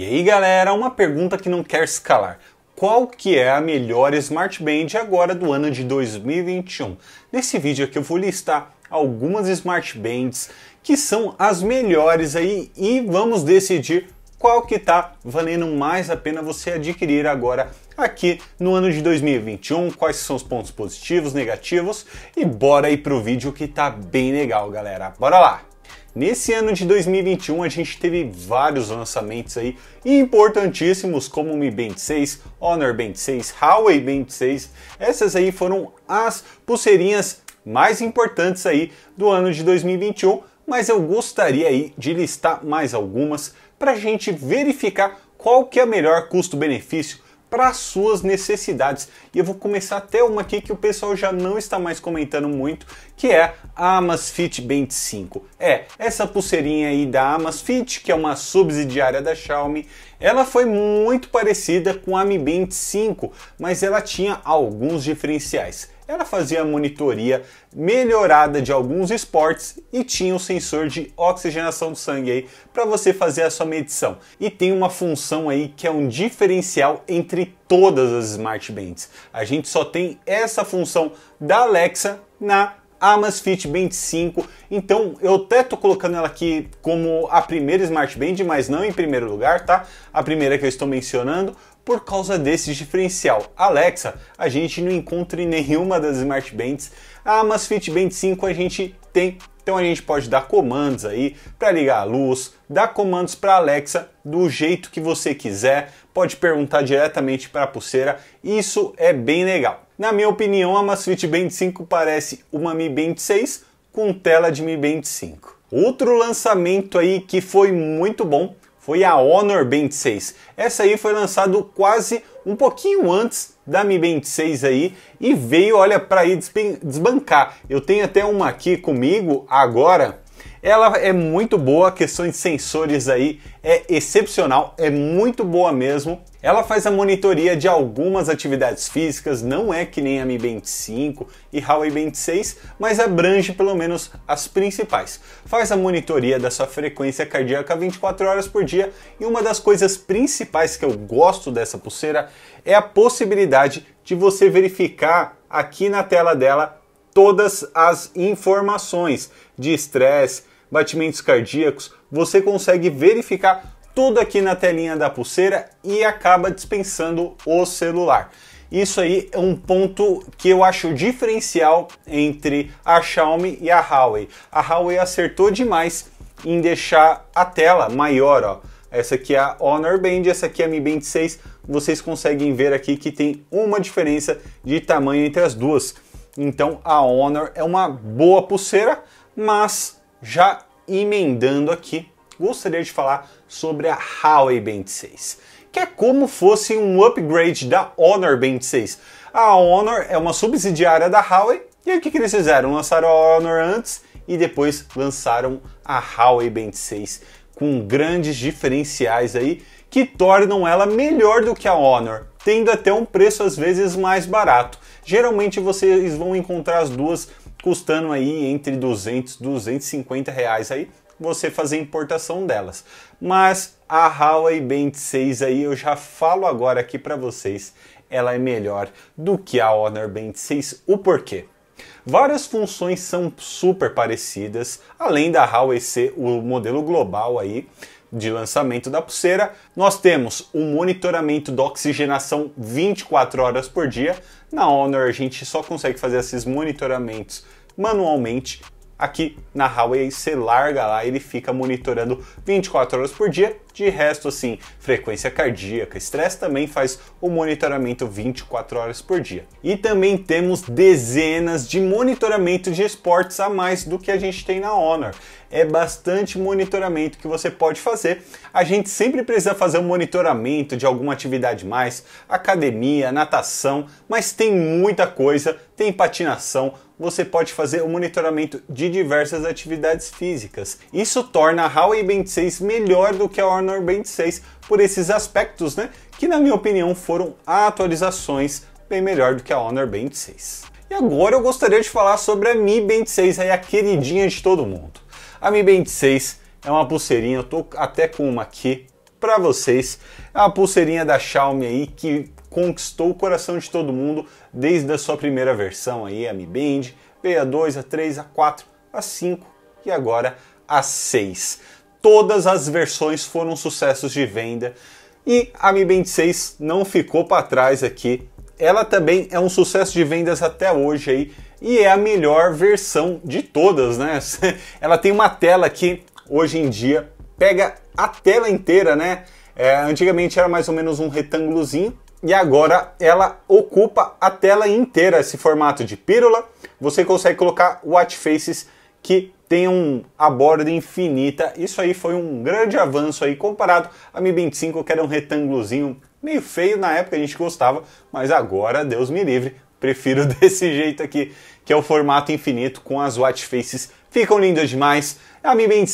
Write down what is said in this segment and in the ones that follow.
E aí galera, uma pergunta que não quer escalar. Qual que é a melhor smartband agora do ano de 2021? Nesse vídeo aqui eu vou listar algumas smartbands que são as melhores aí e vamos decidir qual que tá valendo mais a pena você adquirir agora aqui no ano de 2021, quais são os pontos positivos, negativos e bora aí pro vídeo que tá bem legal, galera. Bora lá. Nesse ano de 2021 a gente teve vários lançamentos aí importantíssimos como o Mi Band 6, Honor Band 6, Huawei Band 6. Essas aí foram as pulseirinhas mais importantes aí do ano de 2021, mas eu gostaria aí de listar mais algumas para a gente verificar qual que é o melhor custo-benefício para suas necessidades. E eu vou começar até uma aqui que o pessoal já não está mais comentando muito, que é a Amazfit Band 5. É, essa pulseirinha aí da Amazfit, que é uma subsidiária da Xiaomi, ela foi muito parecida com a Mi Band 5, mas ela tinha alguns diferenciais ela fazia a monitoria melhorada de alguns esportes e tinha um sensor de oxigenação do sangue aí para você fazer a sua medição. E tem uma função aí que é um diferencial entre todas as smart bands. A gente só tem essa função da Alexa na Amazfit Band 5. Então eu até tô colocando ela aqui como a primeira Smart Band, mas não em primeiro lugar, tá? A primeira que eu estou mencionando, por causa desse diferencial. Alexa, a gente não encontra em nenhuma das Smart Bands. a Masfit Fitband 5 a gente tem. Então a gente pode dar comandos aí para ligar a luz, dar comandos para Alexa do jeito que você quiser, pode perguntar diretamente para a pulseira. Isso é bem legal. Na minha opinião, a Masfit Band 5 parece uma Mi Band 6 com tela de Mi Band 5. Outro lançamento aí que foi muito bom foi a Honor Band 6. Essa aí foi lançada quase um pouquinho antes da Mi Band 6 aí e veio, olha, para ir desbancar. Eu tenho até uma aqui comigo agora ela é muito boa, a questão de sensores aí é excepcional, é muito boa mesmo. Ela faz a monitoria de algumas atividades físicas, não é que nem a Mi Band 5 e Huawei Band 6, mas abrange pelo menos as principais. Faz a monitoria da sua frequência cardíaca 24 horas por dia e uma das coisas principais que eu gosto dessa pulseira é a possibilidade de você verificar aqui na tela dela todas as informações de estresse, batimentos cardíacos, você consegue verificar tudo aqui na telinha da pulseira e acaba dispensando o celular. Isso aí é um ponto que eu acho diferencial entre a Xiaomi e a Huawei. A Huawei acertou demais em deixar a tela maior, ó. Essa aqui é a Honor Band, essa aqui é a Mi Band 6. Vocês conseguem ver aqui que tem uma diferença de tamanho entre as duas. Então a Honor é uma boa pulseira, mas já emendando aqui, gostaria de falar sobre a Huawei Band 6, que é como fosse um upgrade da Honor Band 6. A Honor é uma subsidiária da Huawei, e o que, que eles fizeram? Lançaram a Honor antes e depois lançaram a Huawei Band 6 com grandes diferenciais aí que tornam ela melhor do que a Honor, tendo até um preço às vezes mais barato. Geralmente vocês vão encontrar as duas custando aí entre 200 e 250 reais aí você fazer importação delas. Mas a Huawei Band 6 aí eu já falo agora aqui para vocês, ela é melhor do que a Honor Band 6. O porquê? Várias funções são super parecidas, além da Huawei ser o modelo global aí de lançamento da pulseira, nós temos o monitoramento da oxigenação 24 horas por dia, na Honor, a gente só consegue fazer esses monitoramentos manualmente Aqui na Huawei você larga lá, ele fica monitorando 24 horas por dia. De resto, assim, frequência cardíaca, estresse também faz o monitoramento 24 horas por dia. E também temos dezenas de monitoramento de esportes a mais do que a gente tem na Honor. É bastante monitoramento que você pode fazer. A gente sempre precisa fazer um monitoramento de alguma atividade mais, academia, natação, mas tem muita coisa, tem patinação, você pode fazer o monitoramento de diversas atividades físicas. Isso torna a Huawei Band 6 melhor do que a Honor Band 6 por esses aspectos, né? Que na minha opinião foram atualizações bem melhor do que a Honor Band 6. E agora eu gostaria de falar sobre a Mi Band 6, aí a queridinha de todo mundo. A Mi Band 6 é uma pulseirinha, eu tô até com uma aqui para vocês. É uma pulseirinha da Xiaomi aí que conquistou o coração de todo mundo desde a sua primeira versão aí, a Mi Band, a 2 A3, A4, A5 e agora A6. Todas as versões foram sucessos de venda e a Mi Band 6 não ficou para trás aqui. Ela também é um sucesso de vendas até hoje aí e é a melhor versão de todas, né? Ela tem uma tela que hoje em dia pega a tela inteira, né? É, antigamente era mais ou menos um retângulozinho e agora ela ocupa a tela inteira, esse formato de pílula. Você consegue colocar watch faces que tenham a borda infinita. Isso aí foi um grande avanço aí comparado a Mi Band que era um retângulozinho meio feio na época, a gente gostava, mas agora, Deus me livre, prefiro desse jeito aqui, que é o formato infinito com as watch faces. Ficam lindas demais. A Mi Band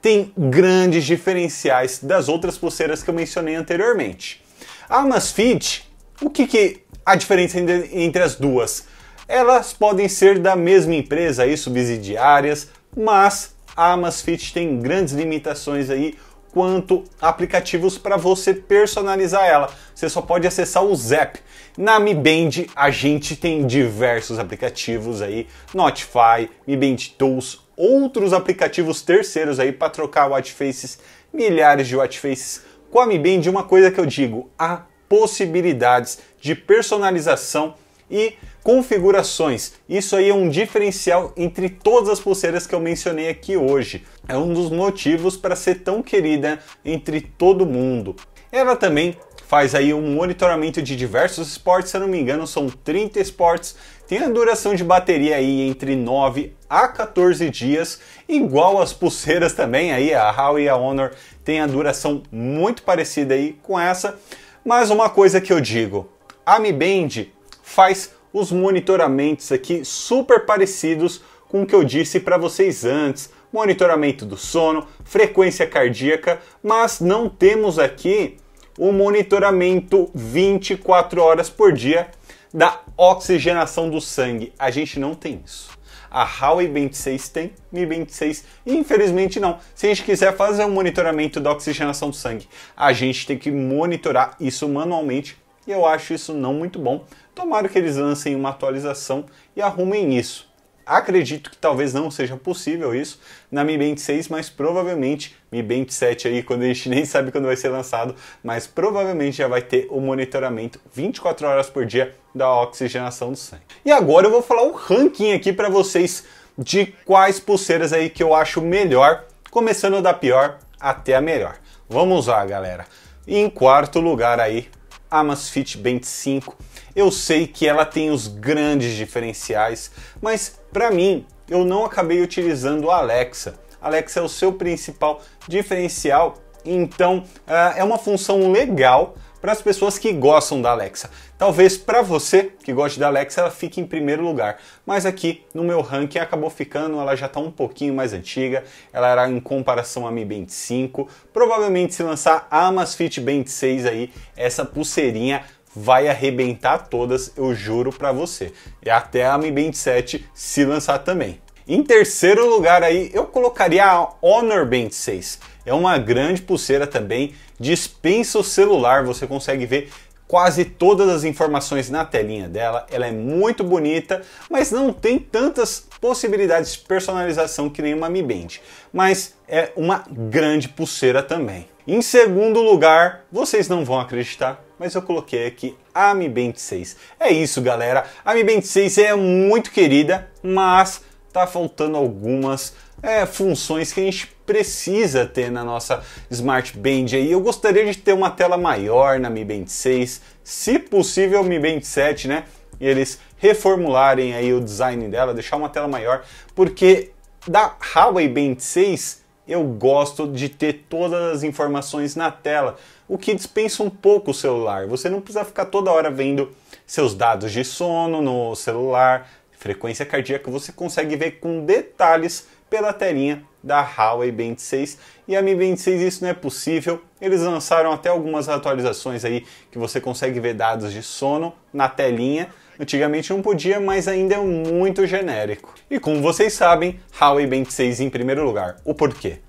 tem grandes diferenciais das outras pulseiras que eu mencionei anteriormente. A ah, Amazfit, o que, que a diferença entre as duas? Elas podem ser da mesma empresa e subsidiárias, mas a Amazfit tem grandes limitações aí quanto aplicativos para você personalizar ela. Você só pode acessar o Zap. Na Mi Band a gente tem diversos aplicativos aí, Notify, Mi Band Tools, outros aplicativos terceiros aí para trocar watchfaces, milhares de watchfaces come bem de uma coisa que eu digo: há possibilidades de personalização e configurações. Isso aí é um diferencial entre todas as pulseiras que eu mencionei aqui hoje. É um dos motivos para ser tão querida entre todo mundo. Ela também faz aí um monitoramento de diversos esportes, se eu não me engano, são 30 esportes, tem a duração de bateria aí entre 9 a 14 dias, igual as pulseiras também, aí a Huawei e a Honor tem a duração muito parecida aí com essa, mas uma coisa que eu digo, a Mi Band faz os monitoramentos aqui super parecidos com o que eu disse para vocês antes, monitoramento do sono, frequência cardíaca, mas não temos aqui o monitoramento 24 horas por dia da oxigenação do sangue. A gente não tem isso. A Huawei Band 26 tem, Mi 26 infelizmente não. Se a gente quiser fazer um monitoramento da oxigenação do sangue, a gente tem que monitorar isso manualmente e eu acho isso não muito bom. Tomara que eles lancem uma atualização e arrumem isso. Acredito que talvez não seja possível isso na Mi Band 6, mas provavelmente Mi Band 7 aí, quando a gente nem sabe quando vai ser lançado, mas provavelmente já vai ter o monitoramento 24 horas por dia da oxigenação do sangue. E agora eu vou falar um ranking aqui para vocês de quais pulseiras aí que eu acho melhor, começando da pior até a melhor. Vamos lá, galera. Em quarto lugar aí, Amazfit Band 5. Eu sei que ela tem os grandes diferenciais, mas para mim eu não acabei utilizando a Alexa. Alexa é o seu principal diferencial, então ah, é uma função legal, para as pessoas que gostam da Alexa. Talvez para você que gosta da Alexa ela fique em primeiro lugar, mas aqui no meu ranking acabou ficando, ela já está um pouquinho mais antiga, ela era em comparação à Mi Band 5, provavelmente se lançar a Amazfit Band 6 aí, essa pulseirinha vai arrebentar todas, eu juro para você. E até a Mi Band 7 se lançar também. Em terceiro lugar aí, eu colocaria a Honor Band 6. É uma grande pulseira também, dispensa o celular, você consegue ver quase todas as informações na telinha dela. Ela é muito bonita, mas não tem tantas possibilidades de personalização que nem uma Mi Band. Mas é uma grande pulseira também. Em segundo lugar, vocês não vão acreditar, mas eu coloquei aqui a Mi Band 6. É isso, galera. A Mi Band 6 é muito querida, mas tá faltando algumas é, funções que a gente precisa ter na nossa Smart Band aí. Eu gostaria de ter uma tela maior na Mi Band 6, se possível Mi Band 7, né? E eles reformularem aí o design dela, deixar uma tela maior, porque da Huawei Band 6 eu gosto de ter todas as informações na tela, o que dispensa um pouco o celular. Você não precisa ficar toda hora vendo seus dados de sono no celular, Frequência cardíaca você consegue ver com detalhes pela telinha da Huawei Band 6 e a Mi Band 6 isso não é possível. Eles lançaram até algumas atualizações aí que você consegue ver dados de sono na telinha. Antigamente não podia, mas ainda é muito genérico. E como vocês sabem, Huawei Band 6 em primeiro lugar. O porquê?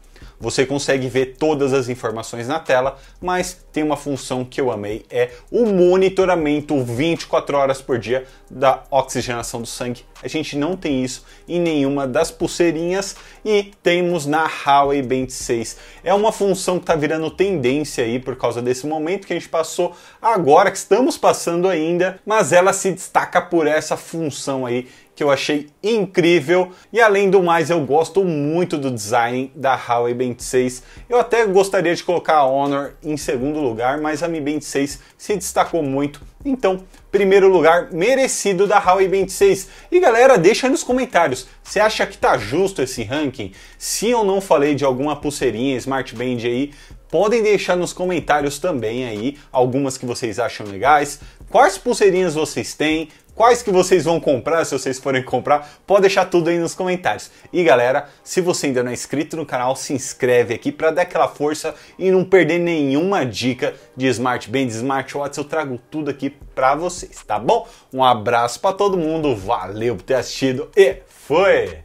Você consegue ver todas as informações na tela, mas tem uma função que eu amei, é o monitoramento 24 horas por dia da oxigenação do sangue. A gente não tem isso em nenhuma das pulseirinhas e temos na Huawei Band 6. É uma função que está virando tendência aí por causa desse momento que a gente passou agora, que estamos passando ainda, mas ela se destaca por essa função aí que eu achei incrível. E além do mais, eu gosto muito do design da Huawei Band 6. Eu até gostaria de colocar a Honor em segundo lugar, mas a Mi Band 6 se destacou muito. Então, primeiro lugar merecido da Huawei Band 6. E galera, deixa aí nos comentários, você acha que tá justo esse ranking? Se eu não falei de alguma pulseirinha Smart Band aí, podem deixar nos comentários também aí algumas que vocês acham legais, quais pulseirinhas vocês têm, Quais que vocês vão comprar, se vocês forem comprar, pode deixar tudo aí nos comentários. E galera, se você ainda não é inscrito no canal, se inscreve aqui para dar aquela força e não perder nenhuma dica de Smart Band, Smartwatch, eu trago tudo aqui para vocês, tá bom? Um abraço para todo mundo, valeu por ter assistido e foi!